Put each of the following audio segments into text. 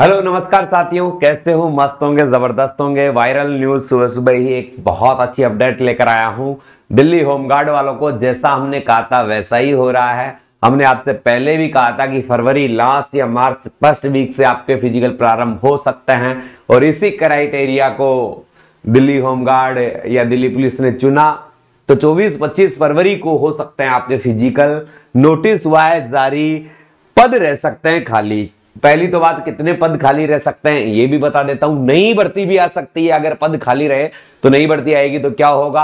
hello नमस्कार साथियों कैसे हो मस्त होंगे जबरदस्त होंगे वायरल न्यूज सुबह सुबह ही एक बहुत अच्छी अपडेट लेकर आया हूं दिल्ली होमगार्ड वालों को जैसा हमने कहा था वैसा ही हो रहा है हमने आपसे पहले भी कहा था कि फरवरी लास्ट या मार्च फर्स्ट वीक से आपके फिजिकल प्रारंभ हो सकते हैं और इसी क्राइटेरिया को दिल्ली होमगार्ड या दिल्ली पुलिस ने चुना तो 24-25 फरवरी को हो सकते हैं आपके फिजिकल नोटिस वाय जारी पद रह सकते हैं खाली पहली तो बात कितने पद खाली रह सकते हैं ये भी बता देता हूं नई भर्ती भी आ सकती है अगर पद खाली रहे तो नई भर्ती आएगी तो क्या होगा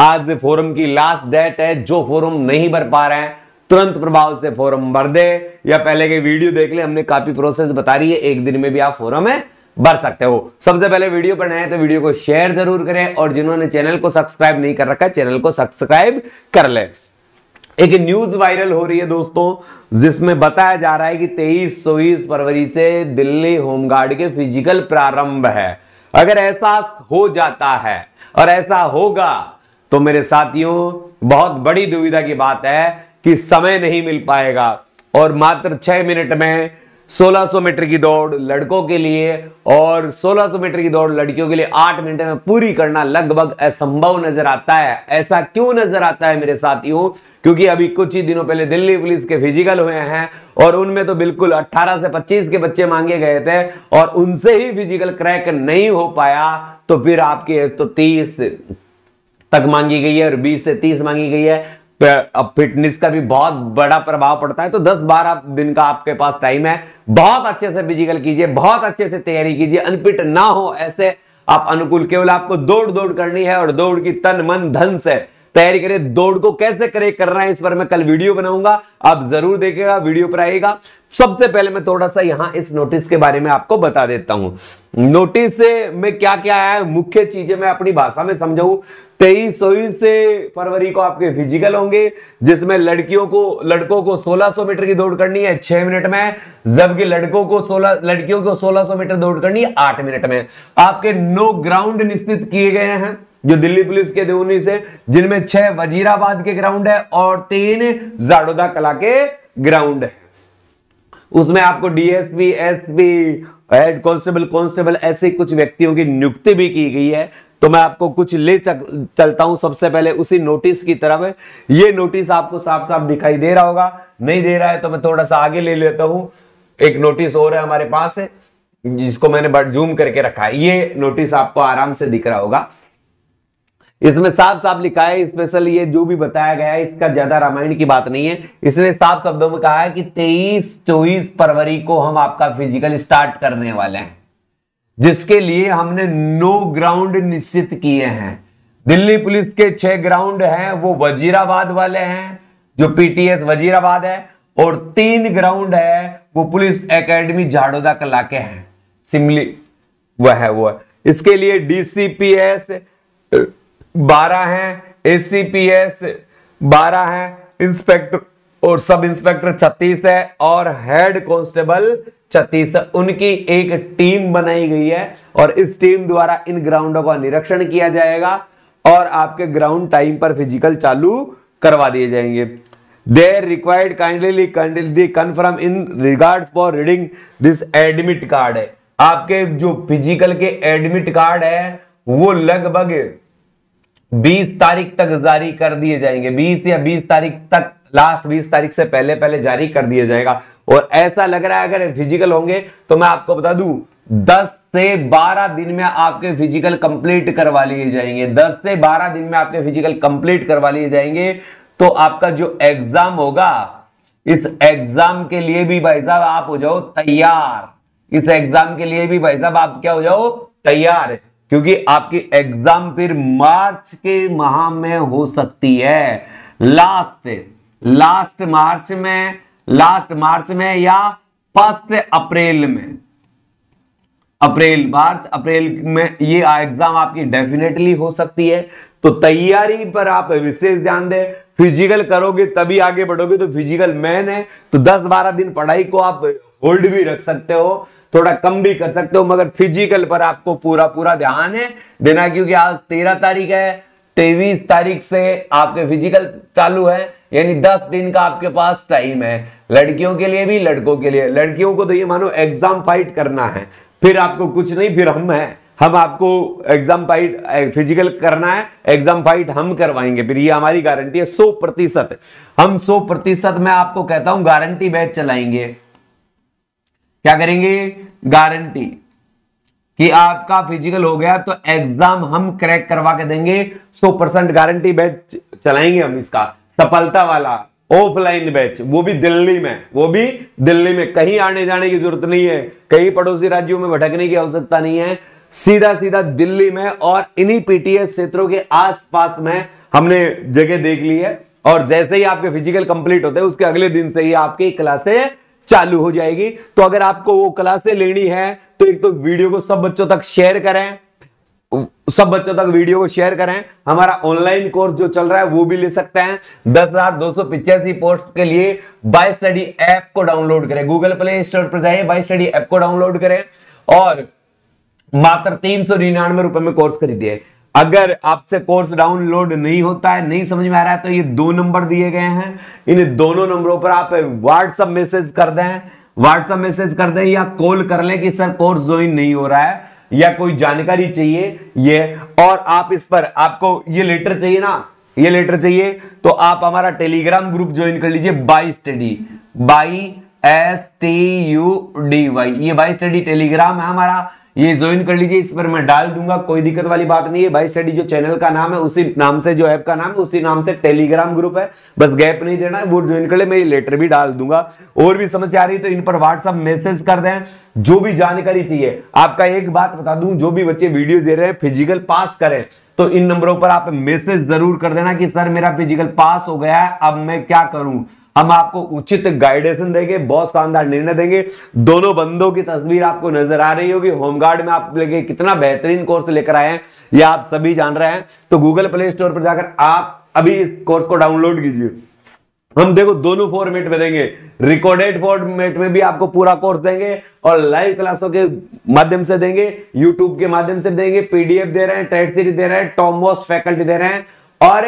आज फोरम की लास्ट डेट है जो फोरम नहीं भर पा रहे हैं तुरंत प्रभाव से फोरम भर दे या पहले के वीडियो देख ले हमने काफी प्रोसेस बता रही है एक दिन में भी आप फॉरम है भर सकते हो सबसे पहले वीडियो पर नए तो वीडियो को शेयर जरूर करें और जिन्होंने चैनल को सब्सक्राइब नहीं कर रखा चैनल को सब्सक्राइब कर ले एक न्यूज वायरल हो रही है दोस्तों जिसमें बताया जा रहा है कि तेईस चौबीस फरवरी से दिल्ली होमगार्ड के फिजिकल प्रारंभ है अगर ऐसा हो जाता है और ऐसा होगा तो मेरे साथियों बहुत बड़ी दुविधा की बात है कि समय नहीं मिल पाएगा और मात्र छह मिनट में 1600 मीटर की दौड़ लड़कों के लिए और 1600 मीटर की दौड़ लड़कियों के लिए आठ मिनट में पूरी करना लगभग असंभव नजर आता है ऐसा क्यों नजर आता है मेरे साथियों क्योंकि अभी कुछ ही दिनों पहले दिल्ली पुलिस के फिजिकल हुए हैं और उनमें तो बिल्कुल 18 से 25 के बच्चे मांगे गए थे और उनसे ही फिजिकल क्रैक नहीं हो पाया तो फिर आपकी एज तो तीस तक मांगी गई है और 20 से 30 मांगी गई है अब फिटनेस का भी बहुत बड़ा प्रभाव पड़ता है तो 10-12 दिन का आपके पास टाइम है बहुत अच्छे से फिजिकल कीजिए बहुत अच्छे से तैयारी कीजिए अनफिट ना हो ऐसे आप अनुकूल केवल आपको दौड़ दौड़ करनी है और दौड़ की तन मन धन से तैयारी करें दौड़ को कैसे करे करना है इस पर मैं कल वीडियो बनाऊंगा आप जरूर देखेगा वीडियो पर आएगा सबसे पहले मैं थोड़ा सा यहां इस नोटिस के बारे में आपको बता देता हूं नोटिस में क्या क्या है मुख्य चीजें मैं अपनी भाषा में समझाऊ तेईस चौबीस फरवरी को आपके फिजिकल होंगे जिसमें लड़कियों को लड़कों को 1600 मीटर की दौड़ करनी है छह मिनट में जबकि लड़कों को 16 लड़कियों को 1600 मीटर दौड़ करनी है आठ मिनट में आपके नो ग्राउंड निश्चित किए गए हैं जो दिल्ली पुलिस के देवनी से जिनमें छह वजीराबाद के ग्राउंड है और तीन जाडोदा कला के ग्राउंड है उसमें आपको DSP SP head constable constable ऐसे कुछ व्यक्तियों की नियुक्ति भी की गई है तो मैं आपको कुछ ले चलता हूं सबसे पहले उसी नोटिस की तरफ ये नोटिस आपको साफ साफ दिखाई दे रहा होगा नहीं दे रहा है तो मैं थोड़ा सा आगे ले लेता हूं एक नोटिस और है हमारे पास है जिसको मैंने बट जूम करके रखा है ये नोटिस आपको आराम से दिख रहा होगा इसमें साफ साफ लिखा है स्पेशल ये जो भी बताया गया है इसका ज्यादा रामायण की बात नहीं है इसने साफ शब्दों में कहा है कि तेईस चौबीस फरवरी को हम आपका फिजिकल स्टार्ट करने वाले हैं जिसके लिए हमने नो ग्राउंड निश्चित किए हैं दिल्ली पुलिस के छह ग्राउंड हैं वो वजीराबाद वाले हैं जो पीटीएस वजीराबाद है और तीन ग्राउंड है वो पुलिस एकेडमी झाड़ोदा कला के हैं सिमली वह है वो है इसके लिए डीसीपीएस बारह है एसीपीएस बारह है इंस्पेक्टर और सब इंस्पेक्टर छत्तीस है और हेड कांस्टेबल छत्तीस है उनकी एक टीम बनाई गई है और इस टीम द्वारा इन ग्राउंडों का निरीक्षण किया जाएगा और आपके ग्राउंड टाइम पर फिजिकल चालू करवा दिए जाएंगे there required kindly kindly confirm in regard for reading this admit card है आपके जो फिजिकल के एडमिट कार्ड है वो लगभग बीस तारीख तक जारी कर दिए जाएंगे बीस या बीस तारीख तक लास्ट बीस तारीख से पहले पहले जारी कर दिया जाएगा और ऐसा लग रहा है अगर फिजिकल होंगे तो मैं आपको बता दू दस से बारह दिन में आपके फिजिकल कंप्लीट करवा लिए जाएंगे दस से बारह दिन में आपके फिजिकल कंप्लीट करवा लिए जाएंगे तो आपका जो एग्जाम होगा इस एग्जाम के लिए भी भाई साहब आप हो जाओ तैयार इस एग्जाम के लिए भी भाई साहब आप क्या हो जाओ तैयार है क्योंकि आपकी एग्जाम फिर मार्च के माह में हो सकती है लास्ट लास्ट मार्च में लास्ट मार्च में या फर्स्ट अप्रैल में अप्रैल मार्च अप्रैल में ये एग्जाम आपकी डेफिनेटली हो सकती है तो तैयारी पर आप विशेष ध्यान दें फिजिकल करोगे तभी आगे बढ़ोगे तो फिजिकल मैन है तो 10-12 दिन पढ़ाई को आप होल्ड भी रख सकते हो थोड़ा कम भी कर सकते हो मगर फिजिकल पर आपको पूरा पूरा ध्यान है देना क्योंकि आज तेरह तारीख है तेईस तारीख से आपके फिजिकल चालू है यानी दस दिन का आपके पास टाइम है लड़कियों के लिए भी लड़कों के लिए लड़कियों को तो ये मानो एग्जाम फाइट करना है फिर आपको कुछ नहीं फिर हम हैं हम आपको एग्जाम फाइट फिजिकल करना है एग्जाम फाइट हम करवाएंगे फिर ये हमारी गारंटी है 100 प्रतिशत हम 100 प्रतिशत मैं आपको कहता हूं गारंटी बैच चलाएंगे क्या करेंगे गारंटी कि आपका फिजिकल हो गया तो एग्जाम हम क्रैक करवा के देंगे 100 परसेंट गारंटी बैच चलाएंगे हम इसका सफलता वाला ऑफलाइन बैच वो भी दिल्ली में वो भी दिल्ली में कहीं आने जाने की जरूरत नहीं है कहीं पड़ोसी राज्यों में भटकने की आवश्यकता नहीं है सीधा सीधा दिल्ली में और इन्हीं पीटीएस क्षेत्रों के आसपास में हमने जगह देख ली है और जैसे ही आपके फिजिकल कंप्लीट होते हैं उसके अगले दिन से ही आपकी क्लासे चालू हो जाएगी तो अगर आपको वो क्लासे लेनी है तो एक तो वीडियो को सब बच्चों तक शेयर करें सब बच्चों तक वीडियो को शेयर करें हमारा ऑनलाइन कोर्स जो चल रहा है वो भी ले सकते हैं दस हजार दो सौ पिचासी पोस्ट के लिए बाय स्टडी ऐप को डाउनलोड करें गूगल प्ले स्टोर पर जाइए बाय स्टडी ऐप को डाउनलोड करें और मात्र तीन सौ निन्यानवे रुपए में कोर्स खरीदिए अगर आपसे कोर्स डाउनलोड नहीं होता है नहीं समझ में आ रहा है तो ये दो नंबर दिए गए हैं इन दोनों नंबरों पर आप व्हाट्सअप मैसेज कर दें व्हाट्सअप मैसेज कर दें या कॉल कर लें कि सर कोर्स ज्वाइन नहीं हो रहा है या कोई जानकारी चाहिए ये और आप इस पर आपको ये लेटर चाहिए ना ये लेटर चाहिए तो आप हमारा टेलीग्राम ग्रुप ज्वाइन कर लीजिए by study by S T U D Y ये बाई स्टडी टेलीग्राम है हमारा ये ज्वाइन कर लीजिए इस पर मैं डाल दूंगा कोई दिक्कत वाली बात नहीं है बाई स्टडी जो चैनल का नाम है उसी नाम से जो ऐप का नाम है उसी नाम से टेलीग्राम ग्रुप है बस गैप नहीं देना है वो ज्वाइन कर ले मैं ये लेटर भी डाल दूंगा और भी समस्या आ रही है तो इन पर व्हाट्सअप मैसेज कर दें जो भी जानकारी चाहिए आपका एक बात बता दू जो भी बच्चे वीडियो दे रहे हैं फिजिकल पास करें तो इन नंबरों पर आप मैसेज जरूर कर देना कि सर मेरा फिजिकल पास हो गया है अब मैं क्या करूं हम आपको उचित गाइडेंस देंगे बहुत शानदार निर्णय देंगे दोनों बंदों की तस्वीर आपको नजर आ रही होगी होमगार्ड में आप लेके कितना बेहतरीन कोर्स लेकर आए हैं ये आप सभी जान रहे हैं तो गूगल प्ले स्टोर पर जाकर आप अभी इस कोर्स को डाउनलोड कीजिए हम देखो दोनों फॉर्मेट में देंगे रिकॉर्डेड फॉर्मेट में भी आपको पूरा कोर्स देंगे और लाइव क्लासों के माध्यम से देंगे यूट्यूब के माध्यम से देंगे पीडीएफ दे रहे हैं टेट सीरीज दे रहे हैं टॉम मोस्ट फैकल्टी दे रहे हैं और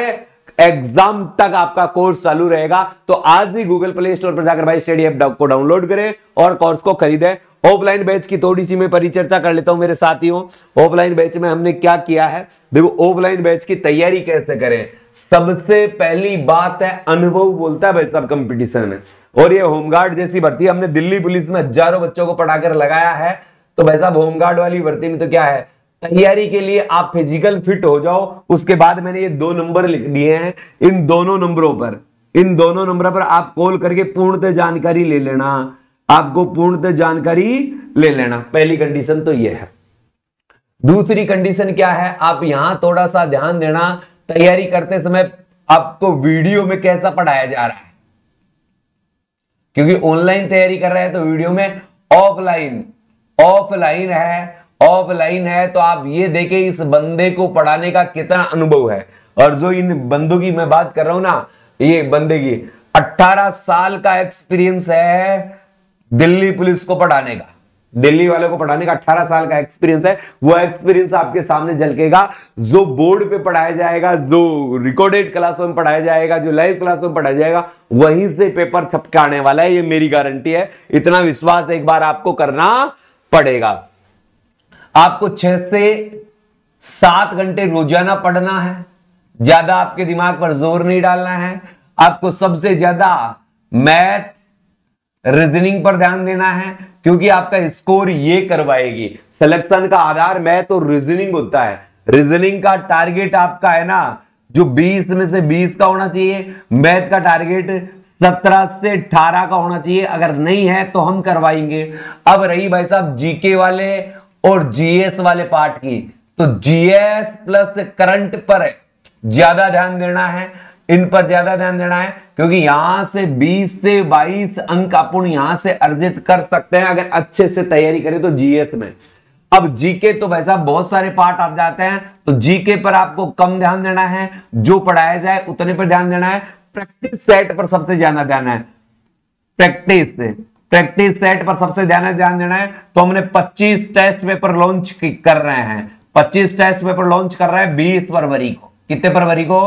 एग्जाम तक आपका कोर्स चालू रहेगा तो आज ही गूगल प्ले स्टोर पर जाकर भाई स्टडी एप को डाउनलोड करें और कोर्स को खरीदें ऑफलाइन बैच की थोड़ी सी मैं परिचर्चा कर लेता हूं मेरे साथियों ऑफलाइन बैच में हमने क्या किया है देखो ऑफलाइन बैच की तैयारी कैसे करें सबसे पहली बात है अनुभव बोलता है भाई सब कंपटीशन में और ये होमगार्ड जैसी भर्ती हमने दिल्ली पुलिस में हजारों बच्चों को पढ़ाकर लगाया है तो भाई साहब होमगार्ड वाली भर्ती में तो क्या है तैयारी के लिए आप फिजिकल फिट हो जाओ उसके बाद मैंने ये दो नंबर लिख दिए हैं इन दोनों नंबरों पर इन दोनों नंबरों पर आप कॉल करके पूर्णतः जानकारी ले लेना आपको पूर्णतः जानकारी ले लेना पहली कंडीशन तो यह है दूसरी कंडीशन क्या है आप यहां थोड़ा सा ध्यान देना तैयारी करते समय आपको वीडियो में कैसा पढ़ाया जा रहा है क्योंकि ऑनलाइन तैयारी कर रहे हैं तो वीडियो में ऑफलाइन ऑफलाइन है ऑफलाइन है तो आप ये देखें इस बंदे को पढ़ाने का कितना अनुभव है और जो इन बंदों की मैं बात कर रहा हूं ना ये बंदे की 18 साल का एक्सपीरियंस है दिल्ली पुलिस को पढ़ाने का दिल्ली वालों को पढ़ाने का 18 साल का एक्सपीरियंस है वो एक्सपीरियंस आपके सामने झलकेगा जो बोर्ड पे पढ़ाया जाएगा जो रिकॉर्डेड क्लासों में पढ़ाया जाएगा जो लाइव क्लास में पढ़ाया जाएगा वहीं से पेपर छपकाने वाला है ये मेरी गारंटी है इतना विश्वास एक बार आपको करना पड़ेगा आपको छह से सात घंटे रोजाना पढ़ना है ज्यादा आपके दिमाग पर जोर नहीं डालना है आपको सबसे ज्यादा मैथ रीजनिंग पर ध्यान देना है क्योंकि आपका स्कोर ये करवाएगी सिलेक्शन का आधार मैथ और रीजनिंग होता है रीजनिंग का टारगेट आपका है ना जो 20 में से 20 का होना चाहिए मैथ का टारगेट 17 से 18 का होना चाहिए अगर नहीं है तो हम करवाएंगे अब रही भाई साहब जीके वाले और जीएस वाले पार्ट की तो जीएस प्लस करंट पर ज्यादा ध्यान देना है इन पर ज्यादा ध्यान देना है क्योंकि यहां से 20 से 22 अंक अपन यहां से अर्जित कर सकते हैं अगर अच्छे से तैयारी करें तो जीएस में अब जीके तो वैसा बहुत सारे पार्ट आ जाते हैं तो जीके पर आपको कम ध्यान देना है जो पढ़ाया जाए उतने पर ध्यान देना है प्रैक्टिस सेट पर सबसे ज्यादा ध्यान है प्रैक्टिस प्रैक्टिस सेट पर सबसे ध्यान ध्यान देना है तो हमने 25 टेस्ट पेपर लॉन्च कर रहे हैं 25 टेस्ट पेपर लॉन्च कर रहे हैं 20 फरवरी को कितने फरवरी को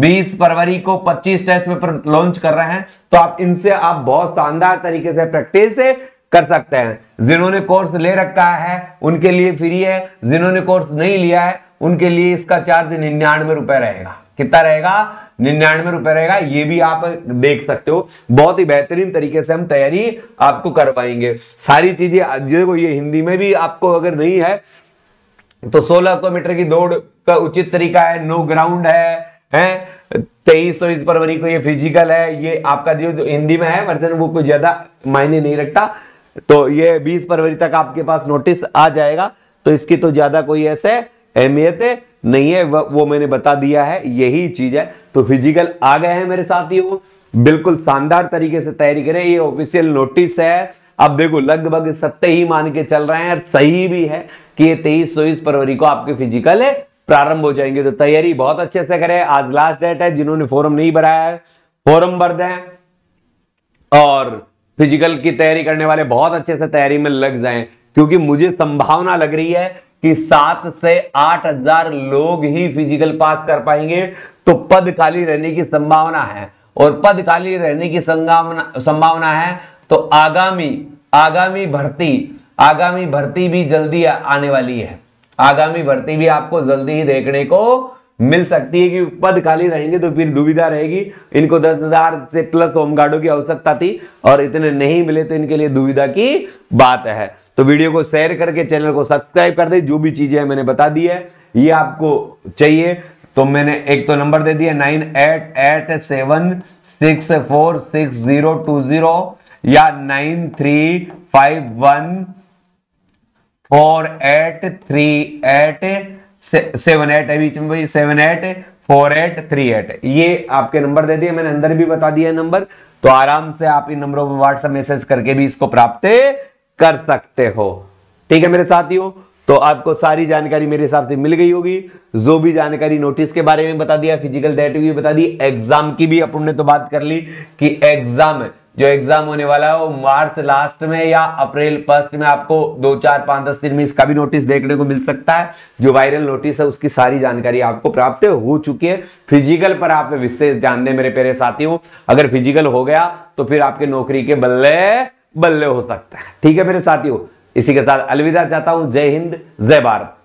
20 फरवरी को 25 टेस्ट पेपर लॉन्च कर रहे हैं तो आप इनसे आप बहुत शानदार तरीके से प्रैक्टिस कर सकते हैं जिन्होंने कोर्स ले रखा है उनके लिए फ्री है जिन्होंने कोर्स नहीं लिया है उनके लिए इसका चार्ज निन्यानवे रुपए रहेगा कितना रहेगा निन्यानवे रुपए रहेगा ये भी आप देख सकते हो बहुत ही बेहतरीन तरीके से हम तैयारी आपको करवाएंगे सारी चीजें देखो ये हिंदी में भी आपको अगर नहीं है तो 1600 मीटर की दौड़ का उचित तरीका है नो ग्राउंड है हैं तेईस चौबीस तो फरवरी को ये फिजिकल है ये आपका जो हिंदी में है वर्जन वो कोई ज्यादा मायने नहीं रखता तो ये 20 फरवरी तक आपके पास नोटिस आ जाएगा तो इसकी तो ज्यादा कोई ऐसे अहमियत नहीं है वो मैंने बता दिया है यही चीज है तो फिजिकल आ गए हैं मेरे साथियों बिल्कुल शानदार तरीके से तैयारी करें ये ऑफिशियल नोटिस है अब देखो लगभग सत्य ही मान के चल रहे हैं और सही भी है कि ये तेईस चौबीस फरवरी को आपके फिजिकल प्रारंभ हो जाएंगे तो तैयारी बहुत अच्छे से करें आज लास्ट डेट है जिन्होंने फॉरम नहीं भराया है फॉरम भर दें और फिजिकल की तैयारी करने वाले बहुत अच्छे से तैयारी में लग जाएं क्योंकि मुझे संभावना लग रही है कि सात से आठ हजार लोग ही फिजिकल पास कर पाएंगे तो पद खाली रहने की संभावना है और पद खाली रहने की संभावना संभावना है तो आगामी आगामी भर्ती आगामी भर्ती भी जल्दी आने वाली है आगामी भर्ती भी आपको जल्दी ही देखने को मिल सकती है कि पद खाली रहेंगे तो फिर दुविधा रहेगी इनको दस हजार से प्लस होमगार्डों की आवश्यकता थी और इतने नहीं मिले तो इनके लिए दुविधा की बात है तो वीडियो को शेयर करके चैनल को सब्सक्राइब कर दे जो भी चीजें मैंने बता दी है ये आपको चाहिए तो मैंने एक तो नंबर दे दिया nine eight eight seven six four six zero two zero या nine three five one four eight three eight seven eight बीच में भाई seven eight four eight three eight ये आपके नंबर दे दिए मैंने अंदर भी बता दिया नंबर तो आराम से आप इन नंबरों पर व्हाट्सएप मैसेज करके भी इसको प्राप्त कर सकते हो ठीक है मेरे साथियों तो आपको सारी जानकारी मेरे हिसाब से मिल गई होगी जो भी जानकारी नोटिस के बारे में बता दिया फिजिकल डेट भी बता दी एग्जाम की भी अपन ने तो बात कर ली कि एग्जाम जो एग्जाम होने वाला है वो मार्च लास्ट में या अप्रैल फर्स्ट में आपको दो चार पांच दस दिन में इसका भी नोटिस देखने को मिल सकता है जो वायरल नोटिस है उसकी सारी जानकारी आपको प्राप्त हो चुकी है फिजिकल पर आप विशेष ध्यान दें मेरे प्यारे साथियों अगर फिजिकल हो गया तो फिर आपके नौकरी के बल्ले बल्ले हो सकता है ठीक है मेरे साथियों इसी के साथ अलविदा चाहता हूं जय हिंद जय भारत